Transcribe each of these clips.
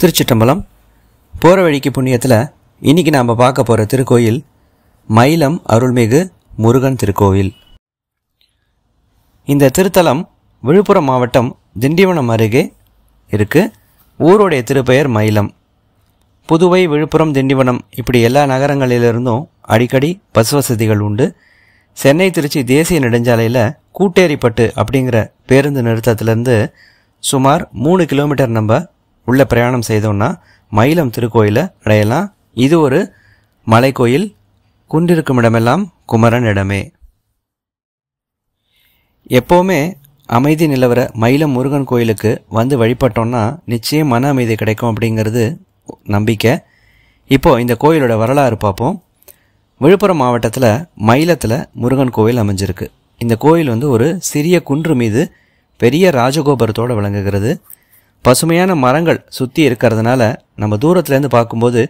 திருச்சிட்டம்பலம் போகிற வழிக்கு புண்ணியத்தில் இன்றைக்கி நாம் பார்க்க போகிற திருக்கோயில் மயிலம் அருள்மிகு முருகன் திருக்கோயில் இந்த திருத்தலம் விழுப்புரம் மாவட்டம் திண்டிவனம் அருகே இருக்குது ஊருடைய திருப்பெயர் மயிலம் புதுவை விழுப்புரம் திண்டிவனம் இப்படி எல்லா நகரங்களிலிருந்தும் அடிக்கடி பஸ் வசதிகள் உண்டு சென்னை திருச்சி தேசிய நெடுஞ்சாலையில் கூட்டேரிப்பட்டு அப்படிங்கிற பேருந்து நிறுத்தத்திலேருந்து சுமார் மூணு கிலோமீட்டர் நம்ம உள்ளே பிரயாணம் செய்தோம்னா மயிலம் திருக்கோயிலை அடையலாம் இது ஒரு மலை கோயில் குன்றிருக்கும் இடமெல்லாம் குமரன் இடமே எப்போவுமே அமைதி நிலவர மயிலம் முருகன் கோயிலுக்கு வந்து வழிபட்டோம்னா நிச்சயம் மன அமைதி கிடைக்கும் அப்படிங்கிறது நம்பிக்கை இப்போது இந்த கோயிலோட வரலாறு பார்ப்போம் விழுப்புரம் மாவட்டத்தில் மயிலத்தில் முருகன் கோயில் அமைஞ்சிருக்கு இந்த கோயில் வந்து ஒரு சிறிய குன்று மீது பெரிய ராஜகோபுரத்தோடு விளங்குகிறது பசுமையான மரங்கள் சுற்றி இருக்கிறதுனால நம்ம தூரத்துலேருந்து பார்க்கும்போது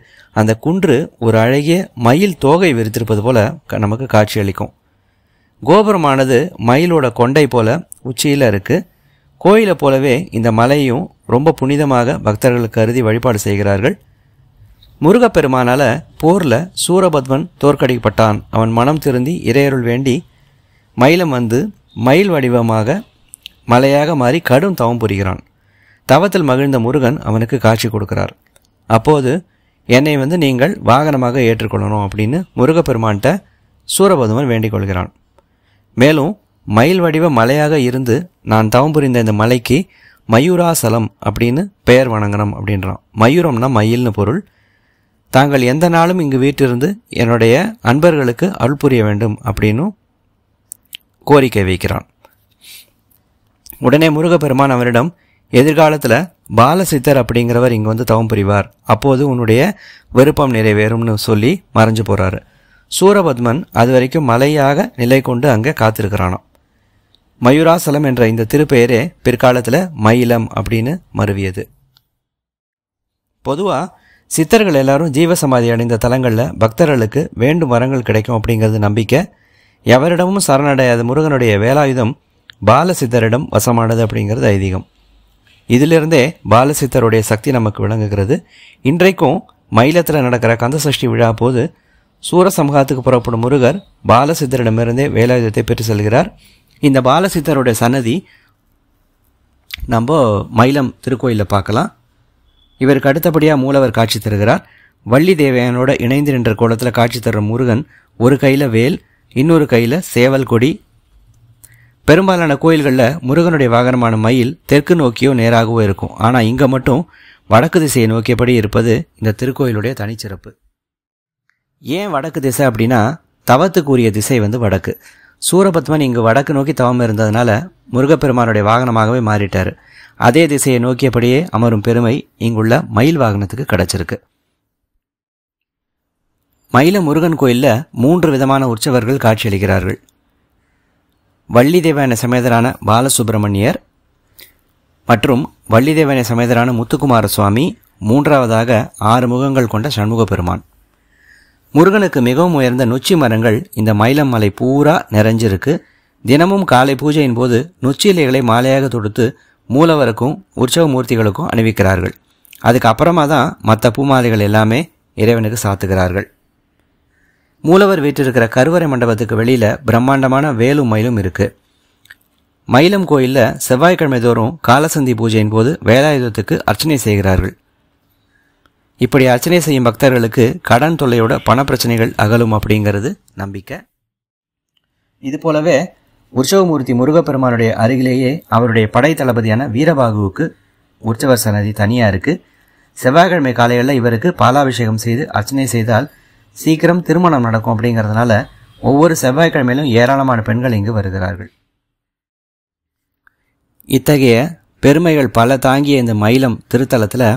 அந்த குன்று ஒரு அழகிய மயில் தோகை விரித்திருப்பது போல நமக்கு காட்சி அளிக்கும் கோபுரமானது மயிலோட கொண்டை போல உச்சியில் இருக்குது கோயிலை போலவே இந்த மலையும் ரொம்ப புனிதமாக பக்தர்கள் கருதி வழிபாடு செய்கிறார்கள் முருகப்பெருமானால் போரில் சூரபத்மன் தோற்கடிக்கப்பட்டான் அவன் மனம் திருந்தி இறையருள் வேண்டி மயிலம் வந்து மயில் வடிவமாக மலையாக மாறி கடும் தவம் புரிகிறான் தவத்தில் மகிழ்ந்த முருகன் அவனுக்கு காட்சி கொடுக்கிறார் அப்போது என்னை வந்து நீங்கள் வாகனமாக ஏற்றுக்கொள்ளணும் அப்படின்னு முருகப்பெருமான்கிட்ட சூரபதுமன் வேண்டிக் கொள்கிறான் மேலும் மயில் வடிவ மலையாக இருந்து நான் தவம் புரிந்த இந்த மலைக்கு மயூராசலம் அப்படின்னு பெயர் வணங்கணும் அப்படின்றான் மயூரம்னா மயில்னு பொருள் தாங்கள் எந்த நாளும் இங்கு வீட்டிலிருந்து என்னுடைய அன்பர்களுக்கு அருள் புரிய வேண்டும் அப்படின்னு கோரிக்கை வைக்கிறான் உடனே முருகப்பெருமான் அவரிடம் எதிர்காலத்தில் பாலசித்தர் அப்படிங்கிறவர் இங்கே வந்து தவம் புரிவார் அப்போது உன்னுடைய விருப்பம் நிறைவேறும்னு சொல்லி மறைஞ்சு போகிறாரு சூரபத்மன் அது வரைக்கும் மலையாக நிலை கொண்டு அங்கே காத்திருக்கிறானோ மயூராசலம் என்ற இந்த திருப்பெயரே பிற்காலத்தில் மயிலம் அப்படின்னு மருவியது பொதுவாக சித்தர்கள் எல்லாரும் ஜீவசமாதி அடைந்த தலங்களில் பக்தர்களுக்கு வேண்டும் வரங்கள் கிடைக்கும் அப்படிங்கிறது நம்பிக்கை எவரிடமும் சரணடையாத முருகனுடைய வேலாயுதம் பாலசித்தரிடம் வசமானது அப்படிங்கிறது ஐதீகம் இதிலிருந்தே பாலசித்தருடைய சக்தி நமக்கு விளங்குகிறது இன்றைக்கும் மயிலத்தில் நடக்கிற கந்த சஷ்டி விழா போது சூரசம்ஹாத்துக்கு புறப்படும் முருகர் பாலசித்தரிடமிருந்தே வேலாயுதத்தை பெற்று செல்கிறார் இந்த பாலசித்தருடைய சன்னதி நம்ம மயிலம் திருக்கோயிலில் பார்க்கலாம் இவருக்கு அடுத்தபடியாக மூலவர் காட்சி தருகிறார் வள்ளி தேவையானோட இணைந்து நின்ற கோலத்தில் காட்சி தரும் முருகன் ஒரு கையில் வேல் இன்னொரு கையில் சேவல் கொடி பெரும்பாலான கோயில்களில் முருகனுடைய வாகனமான மயில் தெற்கு நோக்கியோ நேராகவோ இருக்கும் ஆனால் இங்கே மட்டும் வடக்கு திசையை நோக்கியபடி இருப்பது இந்த திருக்கோயிலுடைய தனிச்சிறப்பு ஏன் வடக்கு திசை அப்படின்னா தவத்துக்குரிய திசை வந்து வடக்கு சூரபத்மன் இங்கு வடக்கு நோக்கி தவம் இருந்ததுனால முருகப்பெருமானுடைய வாகனமாகவே மாறிட்டார் அதே திசையை நோக்கியபடியே அமரும் பெருமை இங்குள்ள மயில் வாகனத்துக்கு கிடச்சிருக்கு மயில முருகன் கோயிலில் மூன்று விதமான உற்சவர்கள் காட்சியளிக்கிறார்கள் தேவன சமேதரான பாலசுப்பிரமணியர் மற்றும் தேவன சமேதரான முத்துக்குமார சுவாமி மூன்றாவதாக ஆறு முகங்கள் கொண்ட சண்முக பெருமான் முருகனுக்கு மிகவும் உயர்ந்த நொச்சி மரங்கள் இந்த மயிலம் மலை பூரா நிறைஞ்சிருக்கு தினமும் காலை பூஜையின் போது நொச்சி இலைகளை மாலையாக தொடுத்து மூலவருக்கும் உற்சவ மூர்த்திகளுக்கும் அணிவிக்கிறார்கள் அதுக்கு அப்புறமா தான் மற்ற பூமாலைகள் எல்லாமே இறைவனுக்கு சாத்துகிறார்கள் மூலவர் வீட்டிருக்கிற கருவறை மண்டபத்துக்கு வெளியில் பிரம்மாண்டமான வேலும் மயிலும் இருக்குது மயிலம் கோயிலில் செவ்வாய்க்கிழமை தோறும் காலசந்தி பூஜையின் போது வேலாயுதத்துக்கு அர்ச்சனை செய்கிறார்கள் இப்படி அர்ச்சனை செய்யும் பக்தர்களுக்கு கடன் தொல்லையோட பணப்பிரச்சனைகள் அகலும் அப்படிங்கிறது நம்பிக்கை இது போலவே உற்சவமூர்த்தி முருகப்பெருமானுடைய அருகிலேயே அவருடைய படை தளபதியான வீரபாகுவுக்கு உற்சவர் சன்னதி தனியாக இருக்குது செவ்வாய்க்கிழமை காலையில் இவருக்கு பாலாபிஷேகம் செய்து அர்ச்சனை செய்தால் சீக்கிரம் திருமணம் நடக்கும் அப்படிங்கிறதுனால ஒவ்வொரு செவ்வாய்க்கிழமையிலும் ஏராளமான பெண்கள் இங்கு வருகிறார்கள் இத்தகைய பெருமைகள் பல தாங்கிய இந்த மயிலம் திருத்தலத்தில்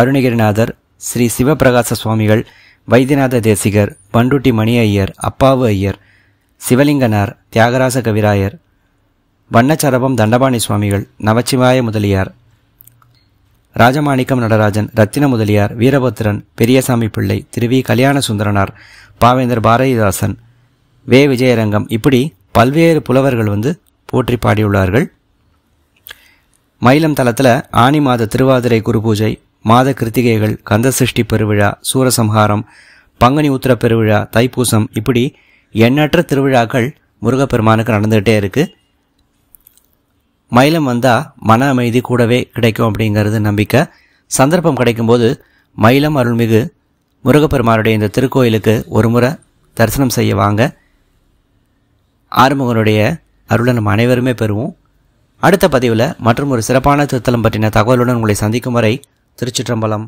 அருணகிரிநாதர் ஸ்ரீ சிவபிரகாச சுவாமிகள் வைத்தியநாத தேசிகர் பண்டுட்டி மணி ஐயர் அப்பாவு ஐயர் சிவலிங்கனார் தியாகராச கவிராயர் வண்ணச்சரபம் தண்டபாணி சுவாமிகள் நவச்சிவாய முதலியார் ராஜமாணிக்கம் நடராஜன் ரத்தின முதலியார் வீரபத்திரன் பெரியசாமி பிள்ளை திருவி கல்யாண சுந்தரனார் பாவேந்தர் பாரதிதாசன் வே விஜயரங்கம் இப்படி பல்வேறு புலவர்கள் வந்து போற்றி பாடியுள்ளார்கள் மயிலம் தளத்தில் ஆனி மாத திருவாதிரை குரு பூஜை மாத கிருத்திகைகள் கந்த சிருஷ்டி பெருவிழா சூரசம்ஹாரம் பங்குனி உத்திர பெருவிழா தைப்பூசம் இப்படி எண்ணற்ற திருவிழாக்கள் முருகப்பெருமானுக்கு நடந்துகிட்டே இருக்குது மயிலம் வந்தால் மன அமைதி கூடவே கிடைக்கும் அப்படிங்கிறது நம்பிக்கை சந்தர்ப்பம் கிடைக்கும்போது மயிலம் அருள்மிகு முருகப்பெருமாருடைய இந்த திருக்கோயிலுக்கு ஒரு முறை தரிசனம் செய்ய வாங்க ஆறுமுகனுடைய அருளை நம்ம அனைவருமே பெறுவோம் அடுத்த பதிவில் மற்றும் ஒரு சிறப்பான திருத்தலம் பற்றின தகவலுடன் உங்களை சந்திக்கும் வரை திருச்சிற்றம்பலம்